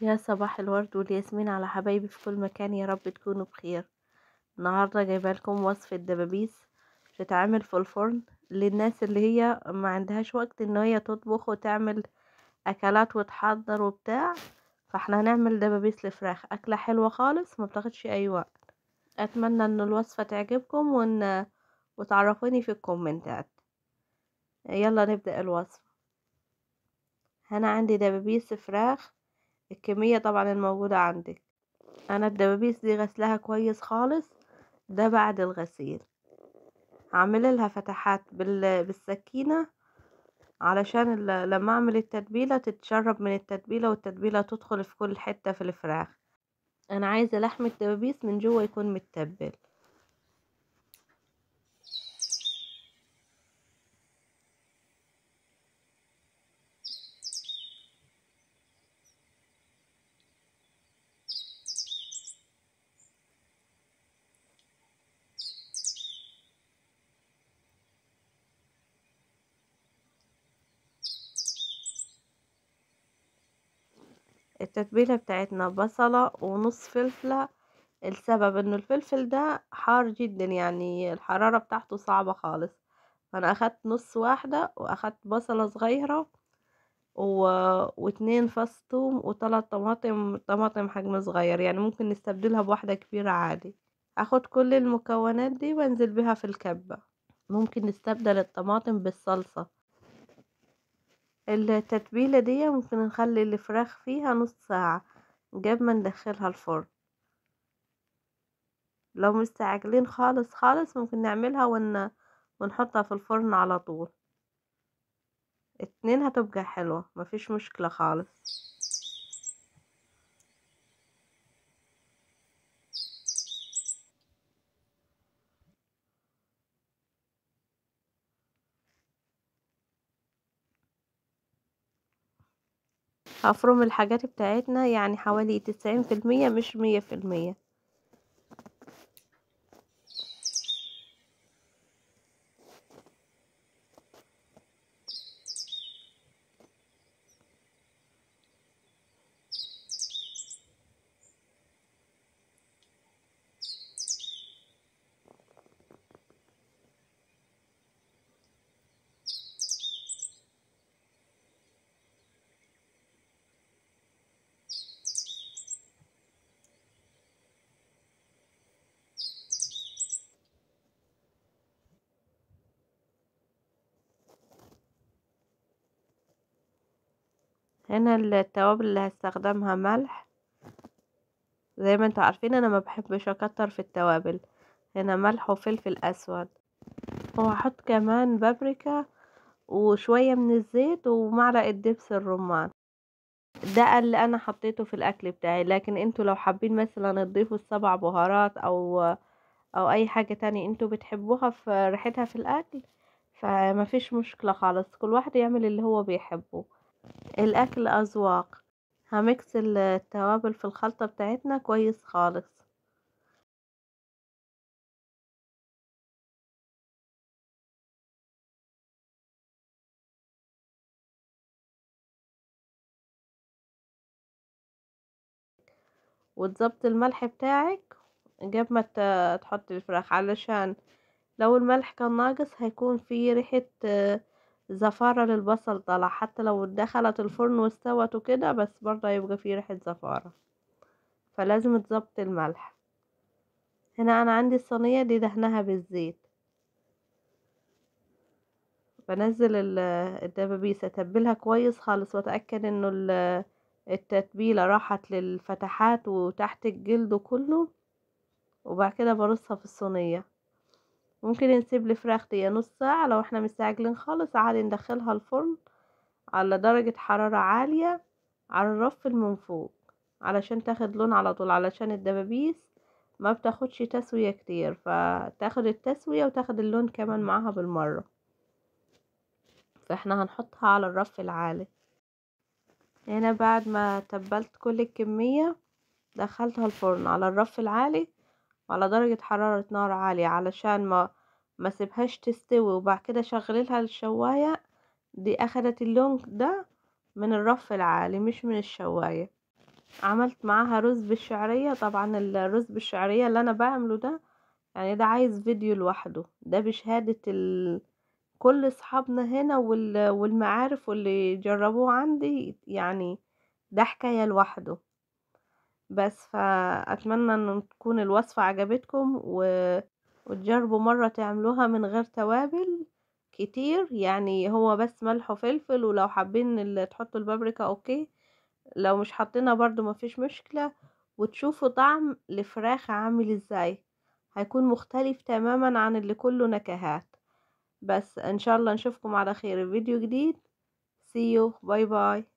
يا صباح الورد والياسمين على حبايبي في كل مكان يا رب تكونوا بخير النهارده جايبه لكم وصفه دبابيس بتتعمل في الفرن للناس اللي هي ما عندهاش وقت ان هي تطبخ وتعمل اكلات وتحضر وبتاع فاحنا هنعمل دبابيس الفراخ اكله حلوه خالص ما بتاخدش اي وقت اتمنى ان الوصفه تعجبكم وان وتعرفوني في الكومنتات يلا نبدا الوصفه هنا عندي دبابيس فراخ الكمية طبعا الموجودة عندك انا الدبابيس دي غسلها كويس خالص ده بعد الغسيل هعمل لها فتحات بالسكينة علشان لما اعمل التتبيلة تتشرب من التتبيلة والتتبيلة تدخل في كل حتة في الفراخ انا عايزة لحم الدبابيس من جوه يكون متبل التتبيلة بتاعتنا بصلة ونص فلفلة السبب انه الفلفل ده حار جدا يعني الحرارة بتاعته صعبة خالص فانا اخدت نص واحدة واخدت بصلة صغيرة و... واتنين فص ثوم وثلاث طماطم طماطم حجم صغير يعني ممكن نستبدلها بواحدة كبيرة عادي اخد كل المكونات دي وانزل بها في الكبة ممكن نستبدل الطماطم بالصلصة التتبيلة دي ممكن نخلي الفراخ فيها نص ساعة قبل ما ندخلها الفرن لو مستعجلين خالص خالص ممكن نعملها ون... ونحطها في الفرن على طول اتنين هتبقى حلوة مفيش مشكلة خالص هفرم الحاجات بتاعتنا يعني حوالي تسعين في المية مش مية في المية هنا التوابل اللي هستخدمها ملح زي ما انتوا عارفين انا ما بحبش اكتر في التوابل هنا ملح وفلفل اسود وهحط كمان بابريكا وشوية من الزيت ومعلقة دبس الرمان ده اللي انا حطيته في الاكل بتاعي لكن انتوا لو حابين مثلا تضيفوا السبع بهارات او او اي حاجة تانية انتوا بتحبوها في ريحتها في الاكل فيش مشكلة خالص كل واحد يعمل اللي هو بيحبه الأكل أذواق همكس التوابل في الخلطة بتاعتنا كويس خالص وتظبط الملح بتاعك قبل ما تحط الفراخ علشان لو الملح كان ناقص هيكون في ريحة زفارة للبصل طلع حتى لو دخلت الفرن واستوت وكده بس برضه هيبقى فيه ريحة زفارة فلازم تظبط الملح هنا انا عندي الصينية دي دهنها بالزيت بنزل الدبابيس اتبلها كويس خالص واتأكد انه التتبيلة راحت للفتحات وتحت الجلد كله وبعد كده برصها في الصينية ممكن نسيب الفراخ دي نص ساعة لو احنا مستعجلين خالص عادي ندخلها الفرن على درجة حرارة عالية على الرف من فوق علشان تاخد لون على طول علشان الدبابيس ما بتاخدش تسوية كتير فتاخد التسوية وتاخد اللون كمان معاها بالمرة فاحنا هنحطها على الرف العالي هنا بعد ما تبلت كل الكمية دخلتها الفرن على الرف العالي على درجة حرارة نار عالية علشان ما ما سيبهاش تستوي وبعد كده شغللها الشواية دي اخدت اللون ده من الرف العالي مش من الشواية عملت معاها رز بالشعرية طبعا الرز بالشعرية اللي انا بعمله ده يعني ده عايز فيديو لوحده ده بشهادة ال... كل اصحابنا هنا وال... والمعارف واللي جربوه عندي يعني ده حكاية لوحده بس فأتمنى أن تكون الوصفة عجبتكم و... وتجربوا مرة تعملوها من غير توابل كتير يعني هو بس ملح وفلفل ولو حابين اللي تحطوا البابريكا اوكي لو مش حاطينها برضو مفيش مشكلة وتشوفوا طعم الفراخ عامل ازاي هيكون مختلف تماما عن اللي كله نكهات بس ان شاء الله نشوفكم على خير في فيديو جديد سيو باي باي